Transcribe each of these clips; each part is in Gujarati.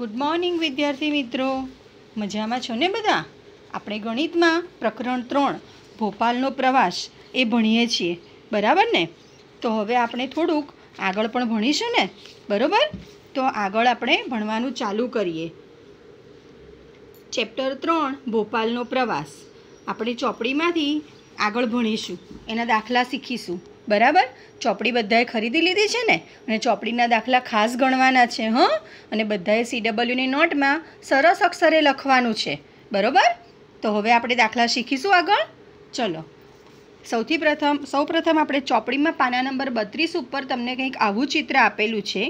ગુડ મોર્નિંગ વિદ્યાર્થી મિત્રો મજામાં છો ને બધા આપણે ગણિતમાં પ્રકરણ ત્રણ ભોપાલનો પ્રવાસ એ ભણીએ છીએ બરાબર ને તો હવે આપણે થોડુંક આગળ પણ ભણીશું ને બરાબર તો આગળ આપણે ભણવાનું ચાલુ કરીએ ચેપ્ટર ત્રણ ભોપાલનો પ્રવાસ આપણે ચોપડીમાંથી આગળ ભણીશું એના દાખલા શીખીશું બરાબર ચોપડી બધાએ ખરીદી લીધી છે ને અને ચોપડીના દાખલા ખાસ ગણવાના છે હં અને બધાએ સીડબલ્યુની નોટમાં સરસ અક્ષરે લખવાનું છે બરાબર તો હવે આપણે દાખલા શીખીશું આગળ ચલો સૌથી પ્રથમ સૌ આપણે ચોપડીમાં પાના નંબર બત્રીસ ઉપર તમને કંઈક આવું ચિત્ર આપેલું છે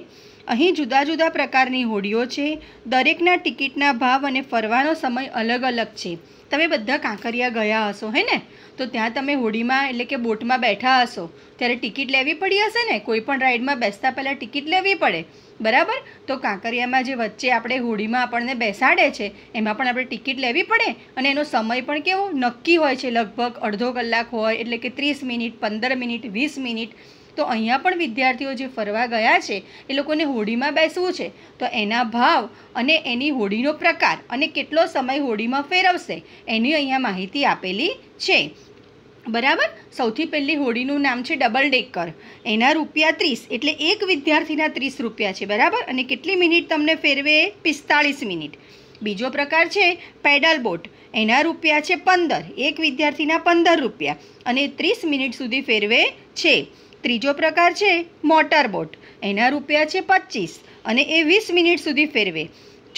અહીં જુદા જુદા પ્રકારની હોડીઓ છે દરેકના ટિકિટના ભાવ અને ફરવાનો સમય અલગ અલગ છે તમે બધા કાંકરિયા ગયા હશો હે ને તો ત્યાં તમે હોડીમાં એટલે કે બોટમાં બેઠા હશો ત્યારે ટિકિટ લેવી પડી હશે ને કોઈ પણ રાઈડમાં બેસતા પહેલાં ટિકિટ લેવી પડે બરાબર તો કાંકરિયામાં જે વચ્ચે આપણે હોડીમાં આપણને બેસાડે છે એમાં પણ આપણે ટિકિટ લેવી પડે અને એનો સમય પણ કેવો નક્કી હોય છે લગભગ અડધો કલાક હોય એટલે કે ત્રીસ મિનિટ પંદર મિનિટ વીસ મિનિટ તો અહીંયા પણ વિદ્યાર્થીઓ જે ફરવા ગયા છે એ લોકોને હોડીમાં બેસવું છે તો એના ભાવ અને એની હોડીનો પ્રકાર અને કેટલો સમય હોડીમાં ફેરવશે એની અહીંયા માહિતી આપેલી છે બરાબર સૌથી પહેલી હોડીનું નામ છે ડબલ ડેકર એના રૂપિયા ત્રીસ એટલે એક વિદ્યાર્થીના ત્રીસ રૂપિયા છે બરાબર અને કેટલી મિનિટ તમને ફેરવે પિસ્તાળીસ મિનિટ બીજો પ્રકાર છે પેડલ બોટ એના રૂપિયા છે પંદર એક વિદ્યાર્થીના પંદર રૂપિયા અને ત્રીસ મિનિટ સુધી ફેરવે છે ત્રીજો પ્રકાર છે મોટર બોટ એના રૂપિયા છે પચીસ અને એ વીસ મિનિટ સુધી ફેરવે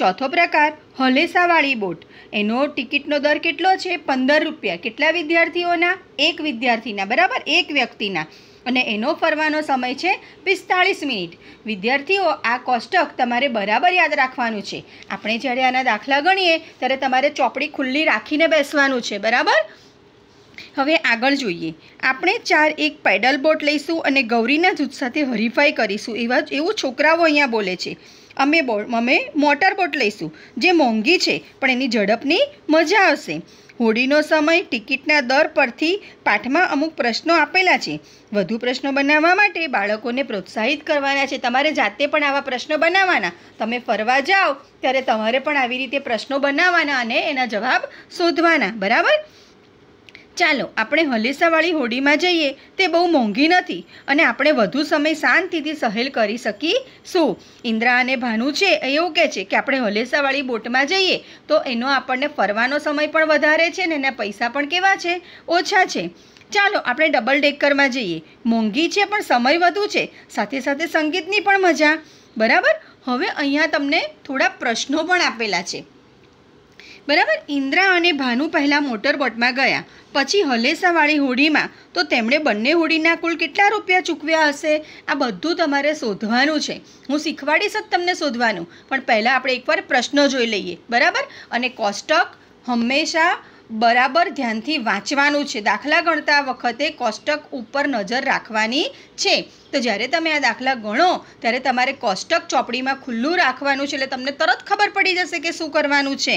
ચોથો પ્રકાર હલેસાવાળી બોટ એનો ટિકિટનો દર કેટલો છે પંદર રૂપિયા કેટલા વિદ્યાર્થીઓના એક વિદ્યાર્થીના બરાબર એક વ્યક્તિના અને એનો ફરવાનો સમય છે પિસ્તાળીસ મિનિટ વિદ્યાર્થીઓ આ કોષ્ટક તમારે બરાબર યાદ રાખવાનું છે આપણે જ્યારે આના દાખલા ગણીએ ત્યારે તમારે ચોપડી ખુલ્લી રાખીને બેસવાનું છે બરાબર હવે આગળ જોઈએ આપણે ચાર એક પેડલ બોટ લઈશું અને ગૌરીના જૂથ સાથે હરીફાઈ કરીશું એવા એવું છોકરાઓ અહીંયા બોલે છે અમે બો અમે મોટર બોટ લઈશું જે મોંઘી છે પણ એની ઝડપની મજા આવશે હોડીનો સમય ટિકિટના દર પરથી પાઠમાં અમુક પ્રશ્નો આપેલા છે વધુ પ્રશ્નો બનાવવા માટે બાળકોને પ્રોત્સાહિત કરવાના છે તમારે જાતે પણ આવા પ્રશ્નો બનાવવાના તમે ફરવા જાઓ ત્યારે તમારે પણ આવી રીતે પ્રશ્નો બનાવવાના અને એના જવાબ શોધવાના બરાબર ચાલો આપણે હલેસાવાળી હોડીમાં જઈએ તે બહુ મોંઘી નથી અને આપણે વધુ સમય શાંતિથી સહેલ કરી શકીશું ઇન્દ્રા અને ભાનુ છે એ એવું કહે છે કે આપણે હલેસાવાળી બોટમાં જઈએ તો એનો આપણને ફરવાનો સમય પણ વધારે છે ને એના પૈસા પણ કેવા છે ઓછા છે ચાલો આપણે ડબલ ડેકરમાં જઈએ મોંઘી છે પણ સમય વધુ છે સાથે સાથે સંગીતની પણ મજા બરાબર હવે અહીંયા તમને થોડા પ્રશ્નો પણ આપેલા છે બરાબર ઇન્દ્રા અને ભાનુ પહેલાં મોટરબોટમાં ગયા પછી હલેસાવાળી હોડીમાં તો તેમણે બંને હોડીના કુલ કેટલા રૂપિયા ચૂકવ્યા હશે આ બધું તમારે શોધવાનું છે હું શીખવાડીશ જ તમને શોધવાનું પણ પહેલાં આપણે એકવાર પ્રશ્ન જોઈ લઈએ બરાબર અને કોષ્ટક હંમેશા બરાબર ધ્યાનથી વાંચવાનું છે દાખલા ગણતા વખતે કોષ્ટક ઉપર નજર રાખવાની છે તો જ્યારે તમે આ દાખલા ગણો ત્યારે તમારે કોષ્ટક ચોપડીમાં ખુલ્લું રાખવાનું છે એટલે તમને તરત ખબર પડી જશે કે શું કરવાનું છે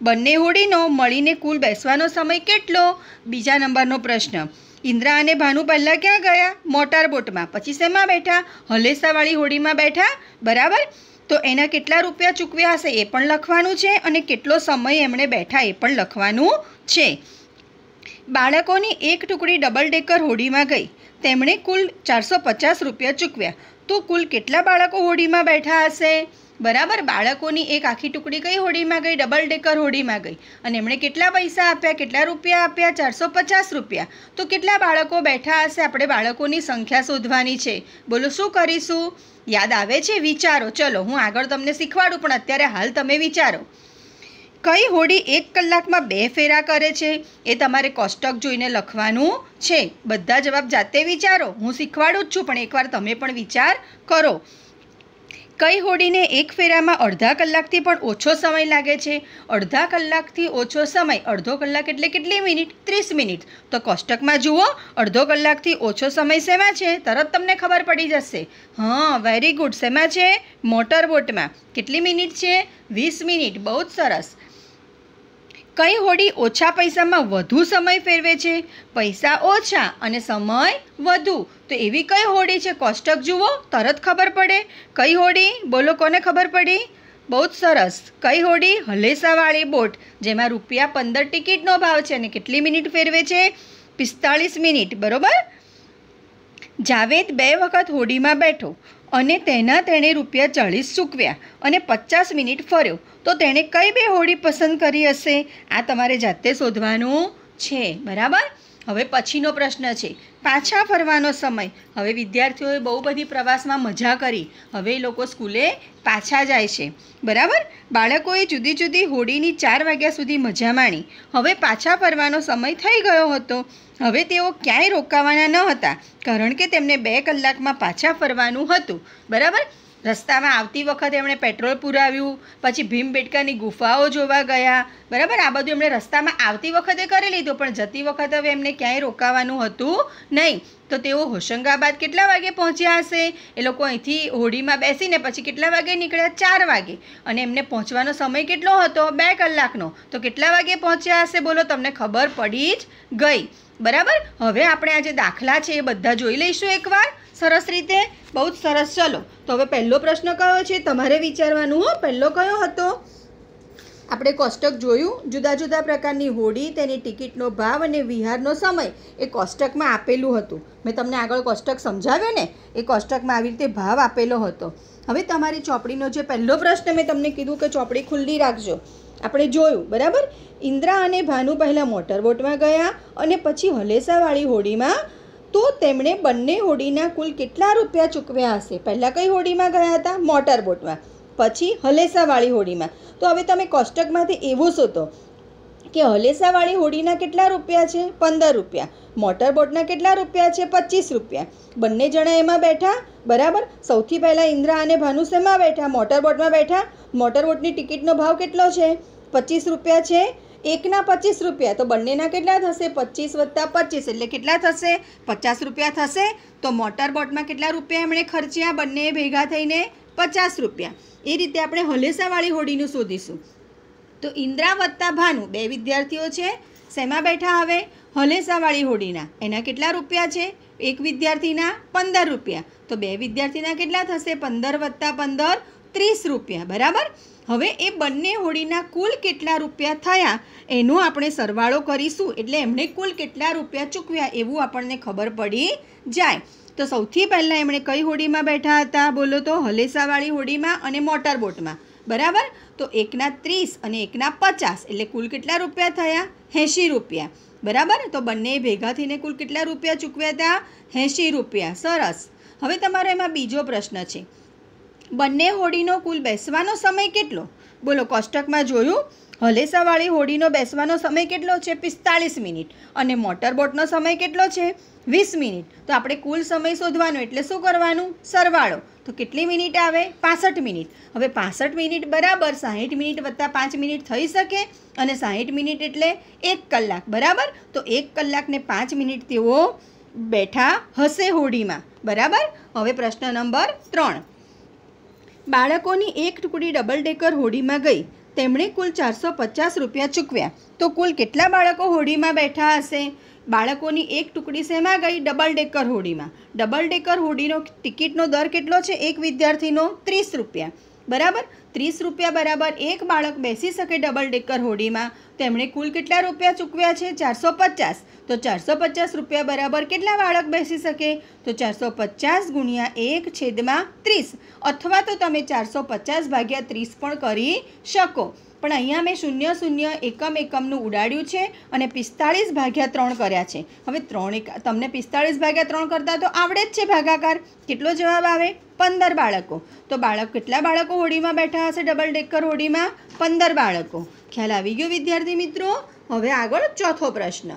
બંને હોડીનો મળીને કુલ બેસવાનો સમય કેટલો બીજા નંબરનો પ્રશ્ન ઇન્દ્રા અને ભાનુ પહેલાં ક્યાં ગયા મોટર બોટમાં પછી શેમાં બેઠા હલેસાવાળી હોડીમાં બેઠા બરાબર તો એના કેટલા રૂપિયા ચૂકવ્યા હશે એ પણ લખવાનું છે અને કેટલો સમય એમણે બેઠા એ પણ લખવાનું છે બાળકોની એક ટુકડી ડબલ ડેકર હોડીમાં ગઈ તેમણે કુલ ચારસો પચાસ રૂપિયા ચૂકવ્યા તો કુલ કેટલા બાળકો હોડીમાં બેઠા હશે બરાબર બાળકોની એક આખી ટુકડી ગઈ હોડીમાં ગઈ ડબલ ડેકર હોડીમાં ગઈ અને એમણે કેટલા પૈસા આપ્યા કેટલા રૂપિયા આપ્યા ચારસો પચાસ રૂપિયા તો કેટલા બાળકો બેઠા હશે આપણે બાળકોની સંખ્યા શોધવાની છે બોલો શું કરીશું યાદ આવે છે વિચારો ચલો હું આગળ તમને શીખવાડું પણ અત્યારે હાલ તમે વિચારો કઈ હોડી એક કલાકમાં બે ફેરા કરે છે એ તમારે કોષ્ટક જોઈને લખવાનું છે બધા જવાબ જાતે વિચારો હું શીખવાડું જ છું પણ એકવાર તમે પણ વિચાર કરો કઈ હોડીને એક ફેરામાં અડધા કલાકથી પણ ઓછો સમય લાગે છે અડધા કલાકથી ઓછો સમય અડધો કલાક એટલે કેટલી મિનિટ ત્રીસ મિનિટ તો કોષ્ટકમાં જુઓ અડધો કલાકથી ઓછો સમય શેમાં છે તરત તમને ખબર પડી જશે હા વેરી ગુડ શેમાં છે મોટર બોટમાં કેટલી મિનિટ છે વીસ મિનિટ બહુ જ સરસ કઈ હોડી ઓછા પૈસામાં વધુ સમય ફેરવે છે પૈસા ઓછા અને સમય વધુ તો એવી કઈ હોડી છે કોષ્ટક જુઓ તરત ખબર પડે કઈ હોડી બોલો કોને ખબર પડી બહુ જ સરસ કઈ હોડી હલેસાવાળી બોટ જેમાં રૂપિયા પંદર ટિકિટનો ભાવ છે અને કેટલી મિનિટ ફેરવે છે પિસ્તાળીસ મિનિટ બરોબર જાવેદ બે વખત હોડીમાં બેઠો અને તેના તેણે રૂપિયા ચાળીસ ચૂકવ્યા અને પચાસ મિનિટ ફર્યો તો તેણે કઈ બે હોડી પસંદ કરી હશે આ તમારે જાતે શોધવાનું છે બરાબર હવે પછીનો પ્રશ્ન છે પાછા ફરવાનો સમય હવે વિદ્યાર્થીઓએ બહુ બધી પ્રવાસમાં મજા કરી હવે એ લોકો સ્કૂલે પાછા જાય છે બરાબર બાળકોએ જુદી જુદી હોળીની ચાર વાગ્યા સુધી મજા માણી હવે પાછા ફરવાનો સમય થઈ ગયો હતો હવે તેઓ ક્યાંય રોકાવાના ન હતા કારણ કે તેમને બે કલાકમાં પાછા ફરવાનું હતું બરાબર રસ્તામાં આવતી વખતે એમણે પેટ્રોલ પુરાવ્યું પછી ભીમબેટકાની ગુફાઓ જોવા ગયા બરાબર આ બધું એમણે રસ્તામાં આવતી વખતે કરી લીધું પણ જતી વખતે હવે એમને ક્યાંય રોકાવાનું હતું નહીં તો તેઓ હોશંગાબાદ કેટલા વાગે પહોંચ્યા હશે એ લોકો અહીંથી હોડીમાં બેસીને પછી કેટલા વાગે નીકળ્યા ચાર વાગે અને એમને પહોંચવાનો સમય કેટલો હતો બે કલાકનો તો કેટલા વાગે પહોંચ્યા હશે બોલો તમને ખબર પડી જ ગઈ બરાબર હવે આપણે આ જે દાખલા છે એ બધા જોઈ લઈશું એકવાર સરસ રીતે બહુ જ સરસ ચલો તો હવે પહેલો પ્રશ્ન કયો છે તમારે વિચારવાનું હો પહેલો કયો હતો આપણે કોષ્ટક જોયું જુદા જુદા પ્રકારની હોડી તેની ટિકિટનો ભાવ અને વિહારનો સમય એ કોષ્ટકમાં આપેલું હતું મેં તમને આગળ કોષ્ટક સમજાવ્યો ને એ કોષ્ટકમાં આવી રીતે ભાવ આપેલો હતો હવે તમારી ચોપડીનો જે પહેલો પ્રશ્ન મેં તમને કીધું કે ચોપડી ખુલ્લી રાખજો આપણે જોયું બરાબર ઇન્દ્રા અને ભાનુ પહેલાં મોટરબોટમાં ગયા અને પછી હલેસાવાળી હોડીમાં તો તેમણે બંને હોડીના કુલ કેટલા રૂપિયા ચૂકવ્યા હશે પહેલાં કઈ હોડીમાં ગયા હતા મોટર બોટમાં પછી હલેસાવાળી હોડીમાં તો હવે તમે કોષ્ટકમાંથી એવું શોધો કે હલેસાવાળી હોડીના કેટલા રૂપિયા છે પંદર રૂપિયા મોટર બોટના કેટલા રૂપિયા છે પચીસ રૂપિયા બંને જણા એમાં બેઠા બરાબર સૌથી પહેલાં ઇન્દ્રા અને ભાનુ શેમાં બેઠા બોટમાં બેઠા મોટર બોટની ટિકિટનો ભાવ કેટલો છે પચીસ રૂપિયા છે એકના પચીસ રૂપિયા તો બંનેના કેટલા થશે પચીસ વત્તા પચીસ એટલે કેટલા થશે પચાસ રૂપિયા થશે તો મોટર બોટમાં કેટલા રૂપિયા એમણે ખર્ચ્યા બંને ભેગા થઈને પચાસ રૂપિયા એ રીતે આપણે હલેસાવાળી હોડીનું શોધીશું તો ઇન્દ્રા વત્તા ભાનુ બે વિદ્યાર્થીઓ છે શેમાં બેઠા હવે હલેસાવાળી હોડીના એના કેટલા રૂપિયા છે એક વિદ્યાર્થીના પંદર રૂપિયા તો બે વિદ્યાર્થીના કેટલા થશે પંદર વત્તા પંદર ત્રીસ રૂપિયા બરાબર હવે એ બંને હોળીના કુલ કેટલા રૂપિયા થયા એનો આપણે સરવાળો કરીશું એટલે એમણે કુલ કેટલા રૂપિયા ચૂકવ્યા એવું આપણને ખબર પડી જાય તો સૌથી પહેલાં એમણે કઈ હોડીમાં બેઠા હતા બોલો તો હલેસાવાળી હોડીમાં અને મોટરબોટમાં બરાબર તો એકના ત્રીસ અને એકના પચાસ એટલે કુલ કેટલા રૂપિયા થયા એંશી રૂપિયા બરાબર તો બંને ભેગા થઈને કુલ કેટલા રૂપિયા ચૂકવ્યા હતા એંશી રૂપિયા સરસ હવે તમારો એમાં બીજો પ્રશ્ન છે બંને હોડીનો કુલ બેસવાનો સમય કેટલો બોલો કોષ્ટકમાં જોયું હલેસાવાળી હોડીનો બેસવાનો સમય કેટલો છે પિસ્તાળીસ મિનિટ અને મોટર બોટનો સમય કેટલો છે વીસ મિનિટ તો આપણે કુલ સમય શોધવાનો એટલે શું કરવાનું સરવાળો તો કેટલી મિનિટ આવે પાસઠ મિનિટ હવે પાસઠ મિનિટ બરાબર સાહીઠ મિનિટ વત્તા પાંચ મિનિટ થઈ શકે અને સાહીઠ મિનિટ એટલે એક કલાક બરાબર તો એક કલાકને પાંચ મિનિટ તેઓ બેઠા હશે હોડીમાં બરાબર હવે પ્રશ્ન નંબર ત્રણ બાળકોની એક ટુકડી ડબલ ડેકર હોડીમાં ગઈ તેમણે કુલ ચારસો પચાસ રૂપિયા ચૂકવ્યા તો કુલ કેટલા બાળકો હોડીમાં બેઠા હશે બાળકોની એક ટુકડી શેમાં ગઈ ડબલ ડેકર હોડીમાં ડબલ ડેકર હોડીનો ટિકિટનો દર કેટલો છે એક વિદ્યાર્થીનો ત્રીસ રૂપિયા બરાબર ત્રીસ રૂપિયા બરાબર એક બાળક બેસી શકે ડબલ ડેકર હોડીમાં તેમણે કુલ કેટલા રૂપિયા ચૂકવ્યા છે ચારસો પચાસ તો ચારસો પચાસ રૂપિયા બરાબર કેટલા બાળક બેસી શકે તો ચારસો પચાસ ગુણ્યા એક છેદમાં ત્રીસ અથવા તો તમે ચારસો પચાસ ભાગ્યા ત્રીસ પણ કરી શકો પણ અહીંયા મેં શૂન્ય શૂન્ય એકમ એકમનું ઉડાડ્યું છે અને પિસ્તાળીસ ભાગ્યા ત્રણ કર્યા છે હવે ત્રણ એક તમને પિસ્તાળીસ ભાગ્યા ત્રણ કરતાં તો આવડે જ છે ભાગાકાર કેટલો જવાબ આવે પંદર બાળકો તો બાળક કેટલા બાળકો હોડીમાં બેઠા હશે ડબલ ડેકર હોડીમાં પંદર બાળકો ખ્યાલ આવી ગયો વિદ્યાર્થી મિત્રો હવે આગળ ચોથો પ્રશ્ન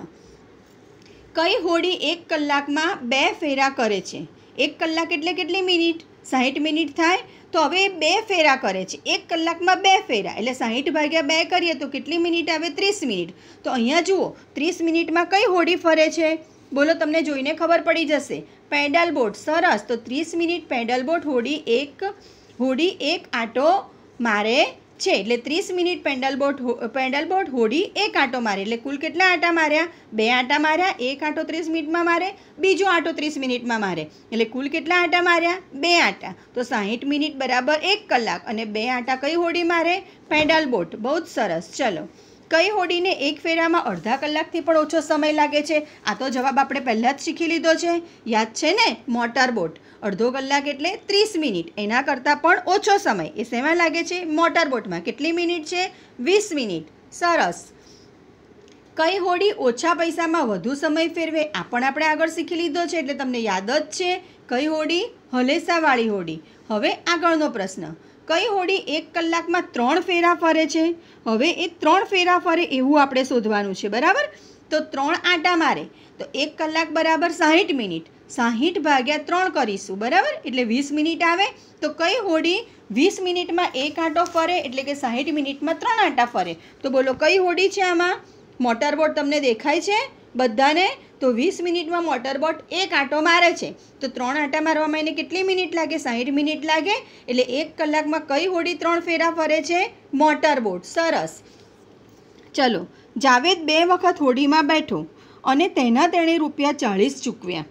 કઈ હોડી એક કલાકમાં બે ફેરા કરે છે એક કલાક એટલે કેટલી મિનિટ સાહીઠ મિનિટ થાય તો હવે બે ફેરા કરે છે એક કલાકમાં બે ફેરા એટલે સાહીઠ ભાગ્યા બે કરીએ તો કેટલી મિનિટ આવે ત્રીસ મિનિટ તો અહીંયા જુઓ ત્રીસ મિનિટમાં કઈ હોડી ફરે છે બોલો તમને જોઈને ખબર પડી જશે પેડલ બોટ સરસ તો ત્રીસ મિનિટ પેડલ બોટ હોડી એક હોડી એક આંટો મારે છે એટલે ત્રીસ minute pedal boat pedal boat હોડી એક આંટો મારે એટલે કુલ કેટલા આટા માર્યા બે આંટા માર્યા એક આંટો ત્રીસ મિનિટમાં મારે બીજો આંટો ત્રીસ મિનિટમાં મારે એટલે કુલ કેટલા આટા માર્યા બે આંટા તો સાહીઠ મિનિટ બરાબર એક કલાક અને બે આંટા કઈ હોડી મારે પેન્ડલ બોટ બહુ જ સરસ ચલો કઈ હોડીને એક ફેરામાં અડધા કલાકથી પણ ઓછો સમય લાગે છે આ તો જવાબ આપણે પહેલાં જ શીખી લીધો છે યાદ છે ને મોટર બોટ અડધો કલાક એટલે ત્રીસ મિનિટ એના કરતાં પણ ઓછો સમય એ શેમાં લાગે છે મોટર બોટમાં કેટલી મિનિટ છે વીસ મિનિટ સરસ કઈ હોડી ઓછા પૈસામાં વધુ સમય ફેરવે આ પણ આપણે આગળ શીખી લીધો છે એટલે તમને યાદ જ છે કઈ હોડી હલેસાવાળી હોડી હવે આગળનો પ્રશ્ન કઈ હોડી એક કલાકમાં ત્રણ ફેરા ફરે છે હવે એ ત્રણ ફેરા ફરે એવું આપણે શોધવાનું છે બરાબર તો ત્રણ આંટા મારે તો એક કલાક બરાબર સાહીઠ મિનિટ સાહીઠ ભાગ્યા ત્રણ કરીશું બરાબર એટલે વીસ મિનિટ આવે તો કઈ હોડી વીસ મિનિટમાં એક આંટો ફરે એટલે કે સાહીઠ મિનિટમાં ત્રણ આંટા ફરે તો બોલો કઈ હોડી છે આમાં મોટર બોર્ડ તમને દેખાય છે બધાને તો વીસ મિનિટમાં મોટર બોટ એક આંટો મારે છે તો ત્રણ આંટા મારવામાં એને કેટલી મિનિટ લાગે સાહીઠ મિનિટ લાગે એટલે એક કલાકમાં કઈ હોડી ત્રણ ફેરા ફરે છે મોટર બોટ સરસ ચલો જાવેદ બે વખત હોડીમાં બેઠો અને તેના તેણે રૂપિયા ચાળીસ ચૂકવ્યા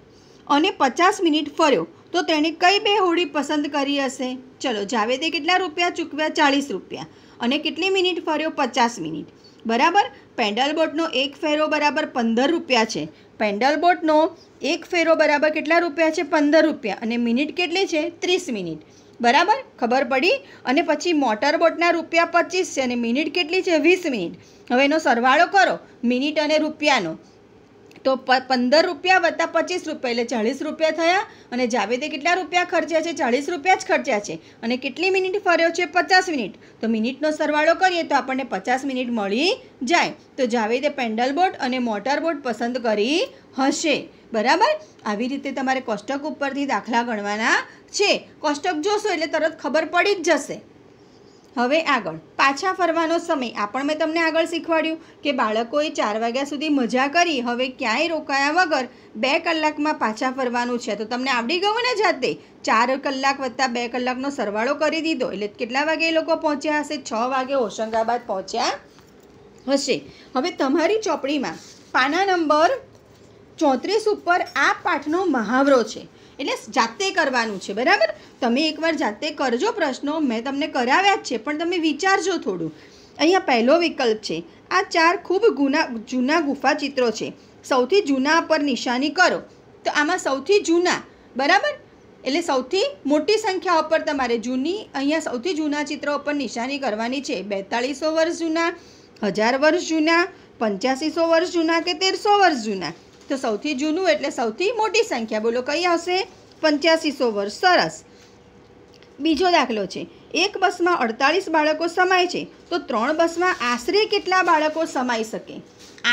અને પચાસ મિનિટ ફર્યો તો તેણે કઈ બે હોડી પસંદ કરી હશે ચલો જાવેદે કેટલા રૂપિયા ચૂકવ્યા ચાળીસ રૂપિયા અને કેટલી મિનિટ ફર્યો પચાસ મિનિટ બરાબર પેન્ડલ બોટનો એક ફેરો બરાબર પંદર રૂપિયા છે પેન્ડલ બોટનો એક ફેરો બરાબર કેટલા રૂપિયા છે પંદર રૂપિયા અને મિનિટ કેટલી છે ત્રીસ મિનિટ બરાબર ખબર પડી અને પછી મોટર બોટના રૂપિયા પચીસ છે અને મિનિટ કેટલી છે વીસ મિનિટ હવે એનો સરવાળો કરો મિનિટ અને રૂપિયાનો તો પંદર રૂપિયા વત્તા પચીસ રૂપિયા એટલે ચાળીસ રૂપિયા થયા અને જાવેદે કેટલા રૂપિયા ખર્ચ્યા છે ચાળીસ રૂપિયા જ ખર્ચ્યા છે અને કેટલી મિનિટ ફર્યો છે પચાસ મિનિટ તો મિનિટનો સરવાળો કરીએ તો આપણને પચાસ મિનિટ મળી જાય તો જાવેદે પેન્ડલ બોટ અને મોટર બોટ પસંદ કરી હશે બરાબર આવી રીતે તમારે કોષ્ટક ઉપરથી દાખલા ગણવાના છે કોષ્ટક જોશો એટલે તરત ખબર પડી જ જશે હવે આગળ પાછા ફરવાનો સમય આ પણ મેં તમને આગળ શીખવાડ્યું કે બાળકોએ ચાર વાગ્યા સુધી મજા કરી હવે ક્યાંય રોકાયા વગર બે કલાકમાં પાછા ફરવાનું છે તો તમને આવડી ગયું ને જાતે ચાર કલાક વત્તા બે કલાકનો સરવાળો કરી દીધો એટલે કેટલા વાગે એ લોકો પહોંચ્યા હશે છ વાગે હોશંગાબાદ પહોંચ્યા હશે હવે તમારી ચોપડીમાં પાના નંબર ચોત્રીસ ઉપર આ પાઠનો મહાવરો છે એટલે જાતે કરવાનું છે બરાબર તમે એકવાર જાતે કરજો પ્રશ્નો મેં તમને કરાવ્યા જ છે પણ તમે વિચારજો થોડું અહીંયા પહેલો વિકલ્પ છે આ ચાર ખૂબ ગુના જૂના ગુફા ચિત્રો છે સૌથી જૂના પર નિશાની કરો તો આમાં સૌથી જૂના બરાબર એટલે સૌથી મોટી સંખ્યા ઉપર તમારે જૂની અહીંયા સૌથી જૂના ચિત્રો ઉપર નિશાની કરવાની છે બેતાળીસો વર્ષ જૂના હજાર વર્ષ જૂના પંચ્યાસીસો વર્ષ જૂના કે તેરસો વર્ષ જૂના તો સૌથી જૂનું એટલે સૌથી મોટી સંખ્યા બોલો કઈ હશે પંચ્યાસીસો વર્ષ સરસ બીજો દાખલો છે એક બસમાં અડતાળીસ બાળકો સમાય છે તો ત્રણ બસમાં આશરે કેટલા બાળકો સમાઈ શકે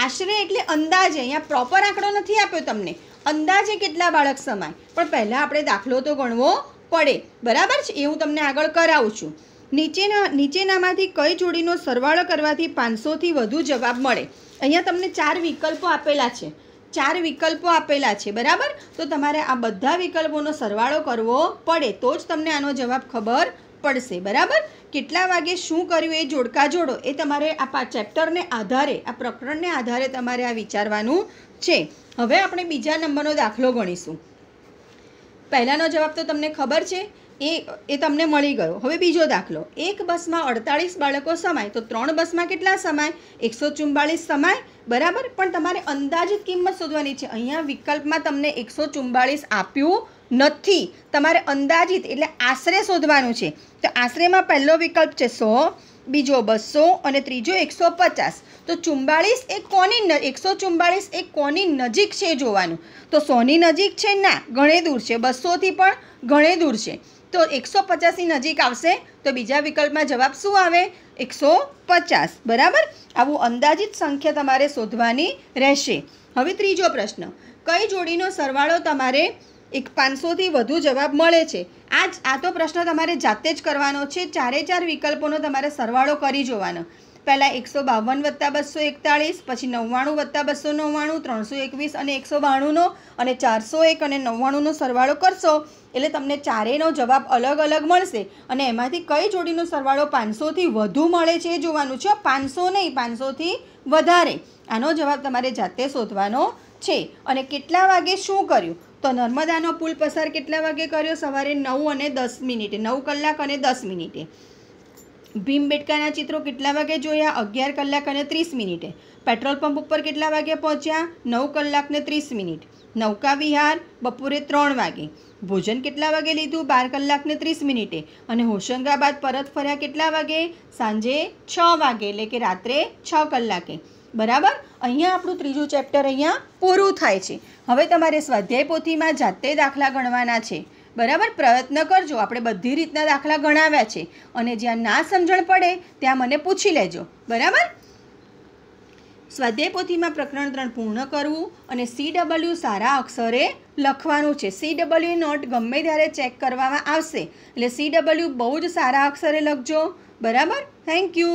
આશરે એટલે અંદાજે અહીંયા પ્રોપર આંકડો નથી આપ્યો તમને અંદાજે કેટલા બાળક સમાય પણ પહેલાં આપણે દાખલો તો ગણવો પડે બરાબર છે એ હું તમને આગળ કરાવું છું નીચેના નીચેનામાંથી કઈ જોડીનો સરવાળો કરવાથી પાંચસોથી વધુ જવાબ મળે અહીંયા તમને ચાર વિકલ્પો આપેલા છે ચાર વિકલ્પો આપેલા છે બરાબર તો તમારે આ બધા વિકલ્પોનો સરવાળો કરવો પડે તો જ તમને આનો જવાબ ખબર પડશે બરાબર કેટલા વાગે શું કર્યું એ જોડકા જોડો એ તમારે આ ચેપ્ટરને આધારે આ પ્રકરણને આધારે તમારે આ વિચારવાનું છે હવે આપણે બીજા નંબરનો દાખલો ગણીશું પહેલાંનો જવાબ તો તમને ખબર છે એ એ તમને મળી ગયો હવે બીજો દાખલો એક બસમાં અડતાળીસ બાળકો સમાય તો ત્રણ બસમાં કેટલા સમાય એકસો ચુમ્બાળીસ સમાય બરાબર પણ તમારે અંદાજિત કિંમત શોધવાની છે અહીંયા વિકલ્પમાં તમને એકસો ચુમ્બાળીસ આપ્યું નથી તમારે અંદાજિત એટલે આશરે શોધવાનું છે તો આશરેમાં પહેલો વિકલ્પ છે સો બીજો બસો અને ત્રીજો એકસો પચાસ તો ચુમ્બાળીસ એ કોની એકસો ચુમ્બાળીસ એ કોની નજીક છે જોવાનું તો સોની નજીક છે ના ઘણે દૂર છે બસોથી પણ ઘણે દૂર છે તો એકસો પચાસની નજીક આવશે તો બીજા વિકલ્પમાં જવાબ શું આવે એકસો પચાસ બરાબર આવું અંદાજિત સંખ્યા તમારે શોધવાની રહેશે હવે ત્રીજો પ્રશ્ન કઈ જોડીનો સરવાળો તમારે એક પાંચસોથી વધુ જવાબ મળે છે આ આ તો પ્રશ્ન તમારે જાતે જ કરવાનો છે ચારે ચાર વિકલ્પોનો તમારે સરવાળો કરી જોવાનો પહેલાં એકસો બાવન વત્તા બસો એકતાળીસ પછી નવ્વાણું વત્તા બસો નવ્વાણું ત્રણસો એકવીસ અને એકસો બાણુંનો અને ચારસો એક અને નવ્વાણુંનો સરવાળો કરશો એટલે તમને ચારેયનો જવાબ અલગ અલગ મળશે અને એમાંથી કઈ જોડીનો સરવાળો પાંચસોથી વધુ મળે છે એ જોવાનું છે પાંચસો નહીં પાંચસોથી વધારે આનો જવાબ તમારે જાતે શોધવાનો છે અને કેટલા વાગે શું કર્યું તો નર્મદાનો પુલ પસાર કેટલા વાગે કર્યો સવારે નવ અને દસ મિનિટે નવ કલાક અને દસ મિનિટે ભીમબેટકાના ચિત્રો કેટલા વાગે જોયા અગિયાર કલાક અને ત્રીસ મિનિટે પેટ્રોલ પંપ ઉપર કેટલા વાગે પહોંચ્યા નવ કલાક ને ત્રીસ મિનિટ નૌકા વિહાર બપોરે ત્રણ વાગે ભોજન કેટલા વાગે લીધું બાર કલાક ને ત્રીસ મિનિટે અને હોશંગાબાદ પરત ફર્યા કેટલા વાગે સાંજે છ વાગે એટલે કે રાત્રે છ કલાકે બરાબર અહીંયા આપણું ત્રીજું ચેપ્ટર અહીંયા પૂરું થાય છે હવે તમારે સ્વાધ્યાય પોથીમાં જાતે દાખલા ગણવાના છે બરાબર પ્રયત્ન કરજો આપણે બધી રીતના દાખલા ગણાવ્યા છે અને જ્યાં ના સમજણ પડે ત્યાં મને પૂછી લેજો બરાબર સ્વાધ્યાય પોથીમાં પ્રકરણ ત્રણ પૂર્ણ કરવું અને સી ડબલ્યુ સારા અક્ષરે લખવાનું છે સી ડબલ્યુ નોટ ગમે ત્યારે ચેક કરવામાં આવશે એટલે સી ડબલ્યુ બહુ જ સારા અક્ષરે લખજો બરાબર થેન્ક યુ